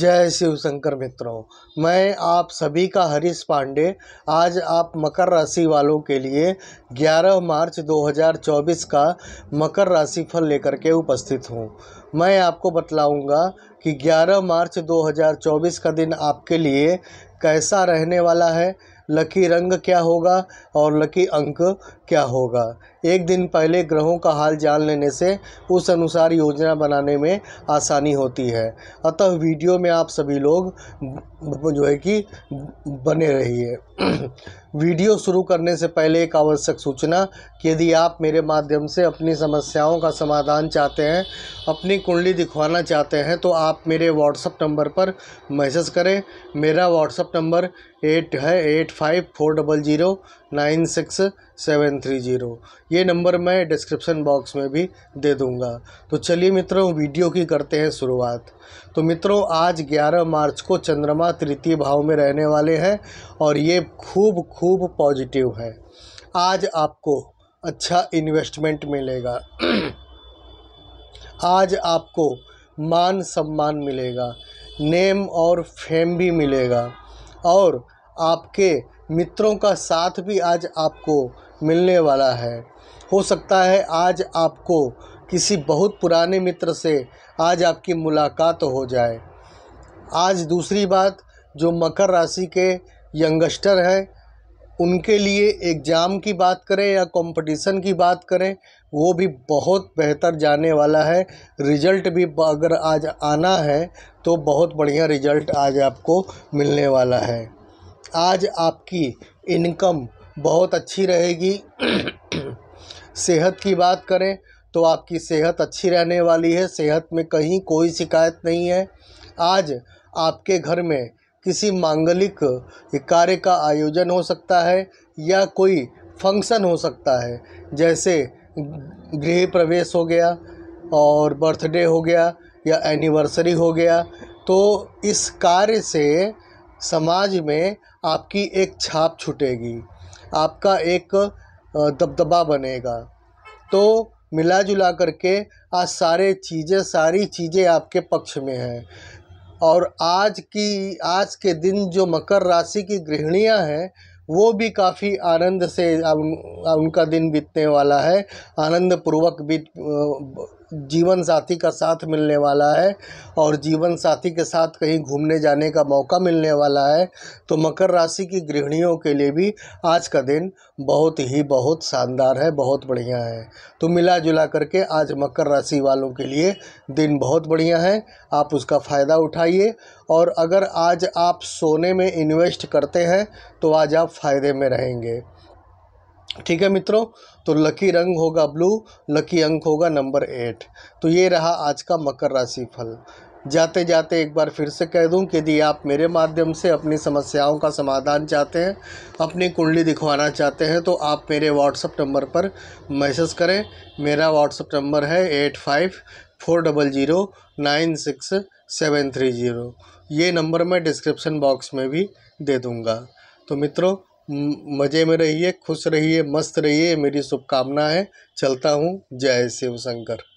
जय शिव शंकर मित्रों मैं आप सभी का हरीश पांडे आज आप मकर राशि वालों के लिए 11 मार्च 2024 का मकर राशि फल लेकर के उपस्थित हूँ मैं आपको बतलाऊँगा कि 11 मार्च 2024 का दिन आपके लिए कैसा रहने वाला है लकी रंग क्या होगा और लकी अंक क्या होगा एक दिन पहले ग्रहों का हाल जान लेने से उस अनुसार योजना बनाने में आसानी होती है अतः वीडियो में आप सभी लोग जो है कि बने रहिए वीडियो शुरू करने से पहले एक आवश्यक सूचना कि यदि आप मेरे माध्यम से अपनी समस्याओं का समाधान चाहते हैं अपनी कुंडली दिखवाना चाहते हैं तो आप मेरे व्हाट्सअप नंबर पर मैसेज करें मेरा व्हाट्सअप नंबर एट है eight five four double zero nine six seven three zero ये नंबर मैं डिस्क्रिप्शन बॉक्स में भी दे दूँगा तो चलिए मित्रों वीडियो की करते हैं शुरुआत तो मित्रों आज 11 मार्च को चंद्रमा तृतीय भाव में रहने वाले हैं और ये खूब खूब पॉजिटिव है आज आपको अच्छा इन्वेस्टमेंट मिलेगा आज आपको मान सम्मान मिलेगा नेम और फेम भी मिलेगा और आपके मित्रों का साथ भी आज आपको मिलने वाला है हो सकता है आज आपको किसी बहुत पुराने मित्र से आज आपकी मुलाकात हो जाए आज दूसरी बात जो मकर राशि के यंगस्टर हैं उनके लिए एग्ज़ाम की बात करें या कंपटीशन की बात करें वो भी बहुत बेहतर जाने वाला है रिजल्ट भी अगर आज आना है तो बहुत बढ़िया रिजल्ट आज आपको मिलने वाला है आज आपकी इनकम बहुत अच्छी रहेगी सेहत की बात करें तो आपकी सेहत अच्छी रहने वाली है सेहत में कहीं कोई शिकायत नहीं है आज आपके घर में किसी मांगलिक कार्य का आयोजन हो सकता है या कोई फंक्शन हो सकता है जैसे गृह प्रवेश हो गया और बर्थडे हो गया या एनिवर्सरी हो गया तो इस कार्य से समाज में आपकी एक छाप छूटेगी आपका एक दबदबा बनेगा तो मिला जुला करके आज सारे चीज़ें सारी चीज़ें आपके पक्ष में हैं और आज की आज के दिन जो मकर राशि की गृहणियाँ हैं वो भी काफ़ी आनंद से उन, उनका दिन बीतने वाला है आनंद पूर्वक बीत जीवन साथी का साथ मिलने वाला है और जीवन साथी के साथ कहीं घूमने जाने का मौका मिलने वाला है तो मकर राशि की गृहिणियों के लिए भी आज का दिन बहुत ही बहुत शानदार है बहुत बढ़िया है तो मिला जुला करके आज मकर राशि वालों के लिए दिन बहुत बढ़िया है आप उसका फ़ायदा उठाइए और अगर आज आप सोने में इन्वेस्ट करते हैं तो आज आप फ़ायदे में रहेंगे ठीक है मित्रों तो लकी रंग होगा ब्लू लकी अंक होगा नंबर एट तो ये रहा आज का मकर राशि फल जाते जाते एक बार फिर से कह दूं कि यदि आप मेरे माध्यम से अपनी समस्याओं का समाधान चाहते हैं अपनी कुंडली दिखवाना चाहते हैं तो आप मेरे व्हाट्सअप नंबर पर मैसेज करें मेरा व्हाट्सअप नंबर है eight five four double zero nine six seven three zero ये नंबर मैं डिस्क्रिप्शन बॉक्स में भी दे दूँगा तो मित्रों मज़े में रहिए खुश रहिए मस्त रहिए मेरी शुभकामना है चलता हूँ जय शिव शंकर